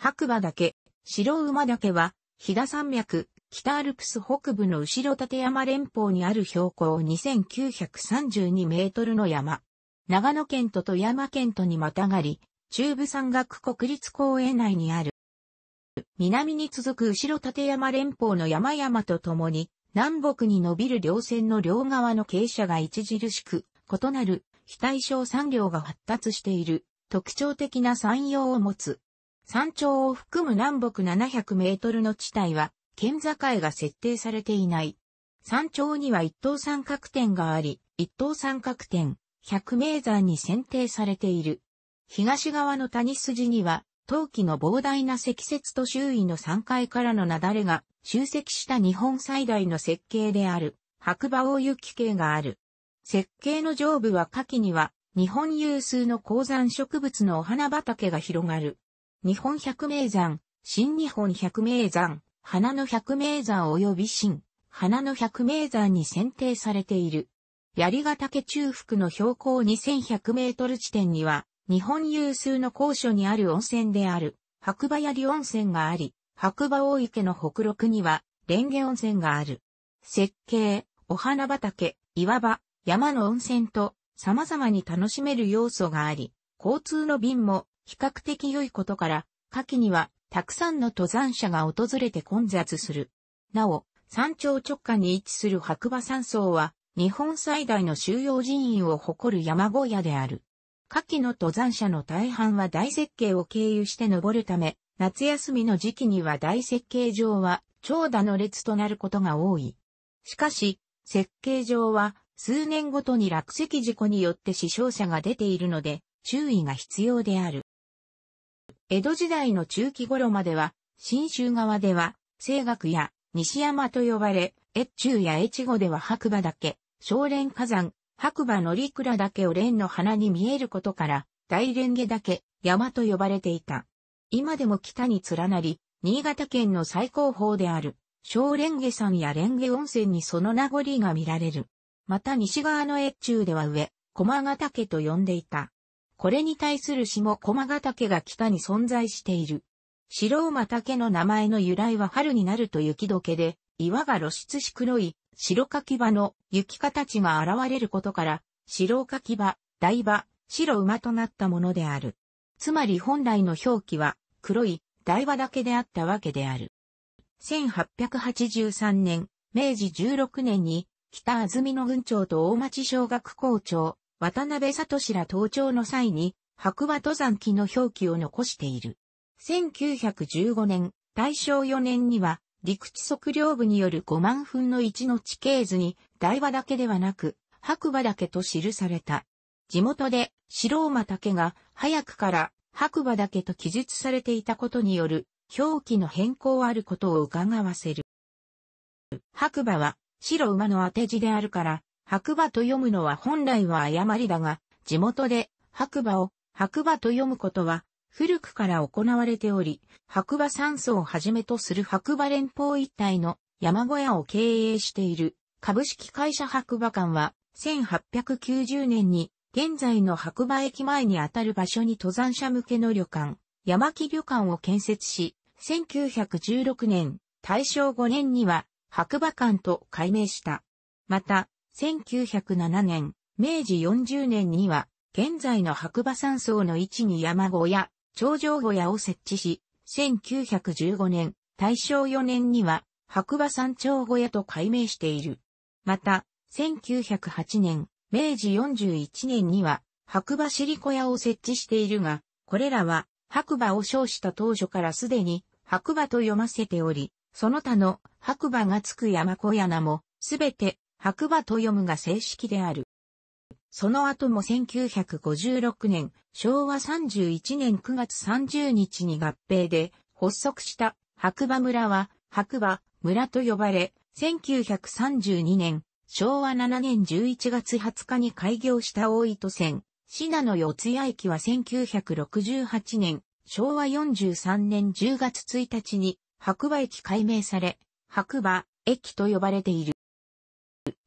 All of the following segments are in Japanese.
白馬岳、白馬岳は、飛騨山脈、北アルプス北部の後ろ立山連峰にある標高2932メートルの山。長野県と富山県とにまたがり、中部山岳国立公園内にある。南に続く後ろ立山連峰の山々とともに、南北に伸びる稜線の両側の傾斜が著しく異なる非対称産業が発達している特徴的な産業を持つ。山頂を含む南北700メートルの地帯は、県境が設定されていない。山頂には一等三角点があり、一等三角点、百名山に選定されている。東側の谷筋には、陶器の膨大な積雪と周囲の山階からの雪崩が集積した日本最大の設計である白馬大雪系がある。設計の上部は夏季には日本有数の鉱山植物のお花畑が広がる。日本百名山、新日本百名山、花の百名山及び新、花の百名山に選定されている。槍ヶ岳中腹の標高2100メートル地点には、日本有数の高所にある温泉である、白馬槍温泉があり、白馬大池の北陸には、蓮華温泉がある。設計、お花畑、岩場、山の温泉と、様々に楽しめる要素があり、交通の便も比較的良いことから、夏季にはたくさんの登山者が訪れて混雑する。なお、山頂直下に位置する白馬山荘は、日本最大の収容人員を誇る山小屋である。夏季の登山者の大半は大設計を経由して登るため、夏休みの時期には大設計場は長蛇の列となることが多い。しかし、設計上は数年ごとに落石事故によって死傷者が出ているので注意が必要である。江戸時代の中期頃までは、新州側では、西岳や西山と呼ばれ、越中や越後では白馬岳、小蓮火山、白馬乗倉岳を蓮の花に見えることから、大蓮華岳、山と呼ばれていた。今でも北に連なり、新潟県の最高峰である、小蓮華山や蓮華温泉にその名残が見られる。また西側の越中では上、駒ヶ岳と呼んでいた。これに対する下駒ヶ岳が北に存在している。白馬岳の名前の由来は春になると雪解けで、岩が露出し黒い白柿場の雪形が現れることから、白柿場、台場、白馬となったものである。つまり本来の表記は黒い台場だけであったわけである。1883年、明治16年に北安曇野郡長と大町小学校長、渡辺聡ら登頂の際に、白馬登山記の表記を残している。1915年、大正4年には、陸地測量部による5万分の1の地形図に、台場だけではなく、白馬岳と記された。地元で、白馬岳が、早くから、白馬岳と記述されていたことによる、表記の変更あることを伺わせる。白馬は、白馬の当て字であるから、白馬と読むのは本来は誤りだが、地元で白馬を白馬と読むことは古くから行われており、白馬山荘をはじめとする白馬連邦一帯の山小屋を経営している株式会社白馬館は1890年に現在の白馬駅前にあたる場所に登山者向けの旅館、山木旅館を建設し、1916年、大正5年には白馬館と改名した。また、1907年、明治40年には、現在の白馬山荘の位置に山小屋、頂上小屋を設置し、1915年、大正4年には、白馬山頂小屋と改名している。また、1908年、明治41年には、白馬尻小屋を設置しているが、これらは、白馬を称した当初からすでに、白馬と読ませており、その他の白馬がつく山小屋名も、すべて白馬と読むが正式である。その後も1956年、昭和31年9月30日に合併で発足した白馬村は白馬村と呼ばれ、1932年、昭和7年11月20日に開業した大糸線、品野四谷駅は1968年、昭和43年10月1日に白馬駅改名され、白馬駅と呼ばれている。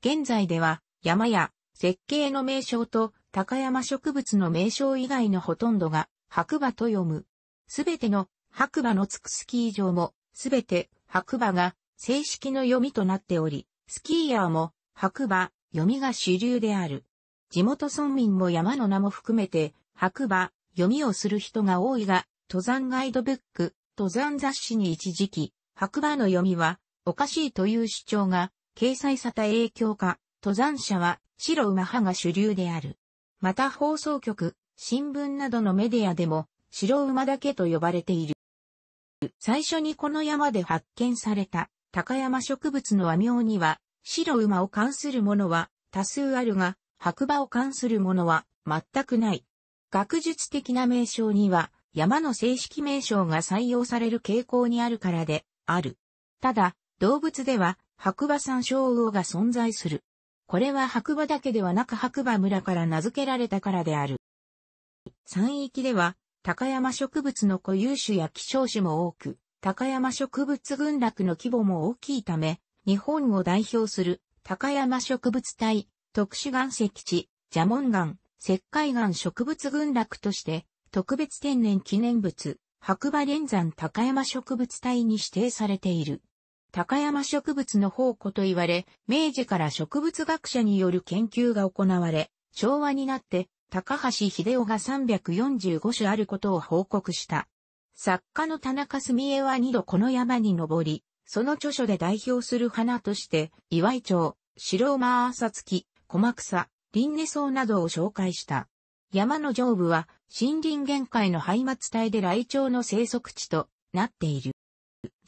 現在では山や設計の名称と高山植物の名称以外のほとんどが白馬と読む。すべての白馬のつくスキー場もすべて白馬が正式の読みとなっており、スキーヤーも白馬読みが主流である。地元村民も山の名も含めて白馬読みをする人が多いが、登山ガイドブック、登山雑誌に一時期、白馬の読みはおかしいという主張が掲載さた影響か、登山者は白馬派が主流である。また放送局、新聞などのメディアでも白馬だけと呼ばれている。最初にこの山で発見された高山植物の和名には、白馬を関するものは多数あるが、白馬を関するものは全くない。学術的な名称には山の正式名称が採用される傾向にあるからである。ただ、動物では白馬山小魚が存在する。これは白馬だけではなく白馬村から名付けられたからである。山域では、高山植物の固有種や希少種も多く、高山植物群落の規模も大きいため、日本を代表する高山植物帯、特殊岩石地、蛇紋岩、石灰岩植物群落として、特別天然記念物、白馬連山高山植物帯に指定されている。高山植物の宝庫と言われ、明治から植物学者による研究が行われ、昭和になって高橋秀夫が345種あることを報告した。作家の田中澄江は二度この山に登り、その著書で代表する花として、岩井町、白馬朝月、小草、林根草などを紹介した。山の上部は森林限界の廃末帯で雷鳥の生息地となっている。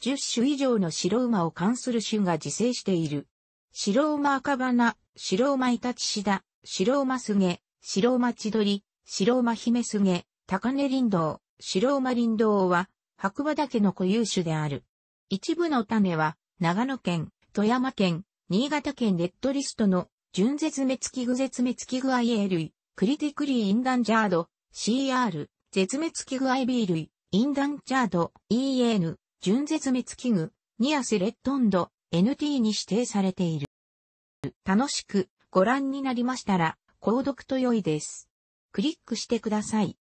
10種以上の白馬を冠する種が自生している。白馬赤花、白馬イタチシダ、白馬スゲ、白馬千鳥、白馬姫スゲ、高根林道、白馬林道は白馬岳の固有種である。一部の種は長野県、富山県、新潟県レッドリストの純絶滅危惧絶滅危惧 IA 類、クリティクリーインダンジャード、CR、絶滅危惧 IB 類、インダンジャード、EN、準絶滅危惧、ニアセレッドンド、NT に指定されている。楽しくご覧になりましたら、購読と良いです。クリックしてください。